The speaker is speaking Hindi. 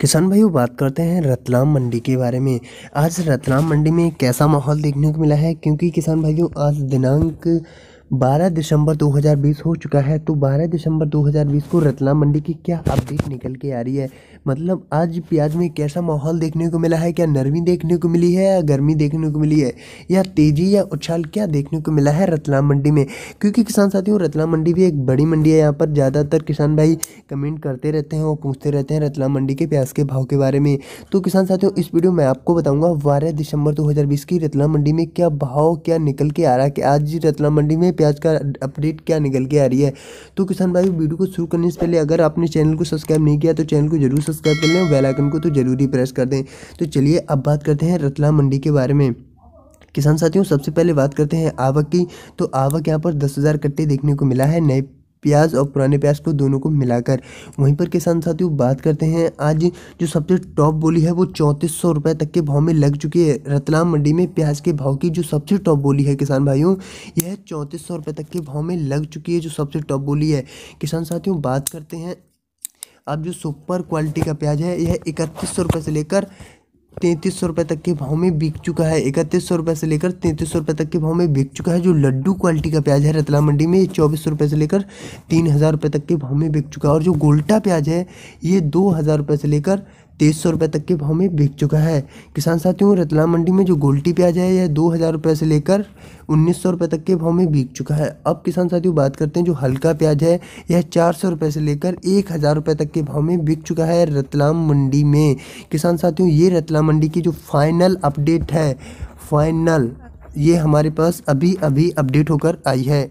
किसान भाइयों बात करते हैं रतलाम मंडी के बारे में आज रतलाम मंडी में कैसा माहौल देखने को मिला है क्योंकि किसान भाइयों आज दिनांक बारह दिसंबर 2020 हो चुका है तो 12 दिसंबर 2020 को रतलाम मंडी की क्या अपडेट निकल के आ रही है मतलब आज प्याज में कैसा माहौल देखने को मिला है क्या नरमी देखने को मिली है या गर्मी देखने को मिली है या तेज़ी या उछाल क्या देखने को मिला है रतलाम मंडी में क्योंकि किसान साथियों रतलाम मंडी भी एक बड़ी मंडी है यहाँ पर ज़्यादातर किसान भाई कमेंट करते रहते हैं और पूछते रहते हैं रतलाम मंडी के प्याज के भाव के बारे में तो किसान साथियों इस वीडियो में आपको बताऊँगा बारह दिसंबर दो की रतलाम मंडी में क्या भाव क्या निकल के आ रहा है कि आज रतलाम मंडी में प्याज का अपडेट क्या निकल के आ रही है तो किसान भाई वीडियो को शुरू करने से पहले अगर आपने चैनल को सब्सक्राइब नहीं किया तो चैनल को जरूर सब्सक्राइब कर लें बेलाइकन को तो जरूर ही प्रेस कर दें तो चलिए अब बात करते हैं रतलाम मंडी के बारे में किसान साथियों सबसे पहले बात करते हैं आवक की तो आवक यहाँ पर दस हज़ार कट्टे देखने को मिला है नए प्याज और पुराने प्याज को तो दोनों को मिलाकर वहीं पर किसान साथियों बात करते हैं आज जो सबसे टॉप बोली है वो चौंतीस सौ रुपये तक के भाव में लग चुकी है रतलाम मंडी में प्याज के भाव की जो सबसे टॉप बोली है किसान भाइयों यह चौंतीस सौ रुपये तक के भाव में लग चुकी है जो सबसे टॉप बोली है किसान साथियों बात करते हैं अब जो सुपर क्वालिटी का प्याज है यह इकतीस सौ रुपये से लेकर तैंतीस सौ रुपये तक के भाव में बिक चुका है इकतीस सौ रुपये से लेकर तैंतीस सौ रुपये तक के भाव में बिक चुका है जो लड्डू क्वालिटी का प्याज है रतला मंडी में ये चौबीस सौ रुपये से लेकर तीन हज़ार रुपये तक के भाव में बिक चुका है और जो गोल्टा प्याज है ये दो हज़ार रुपये से लेकर तेईस सौ रुपये तक के भाव में बिक चुका है किसान साथियों रतलाम मंडी में जो गोल्टी प्याज है यह दो हज़ार रुपये से लेकर उन्नीस सौ रुपये तक के भाव में बिक चुका है अब किसान साथियों बात करते हैं जो हल्का प्याज है यह चार सौ रुपये से लेकर एक हज़ार रुपये तक के भाव में बिक चुका है रतलाम मंडी में किसान साथियों ये रतलाम मंडी की जो फाइनल अपडेट है फाइनल ये हमारे पास अभी अभी अपडेट होकर आई है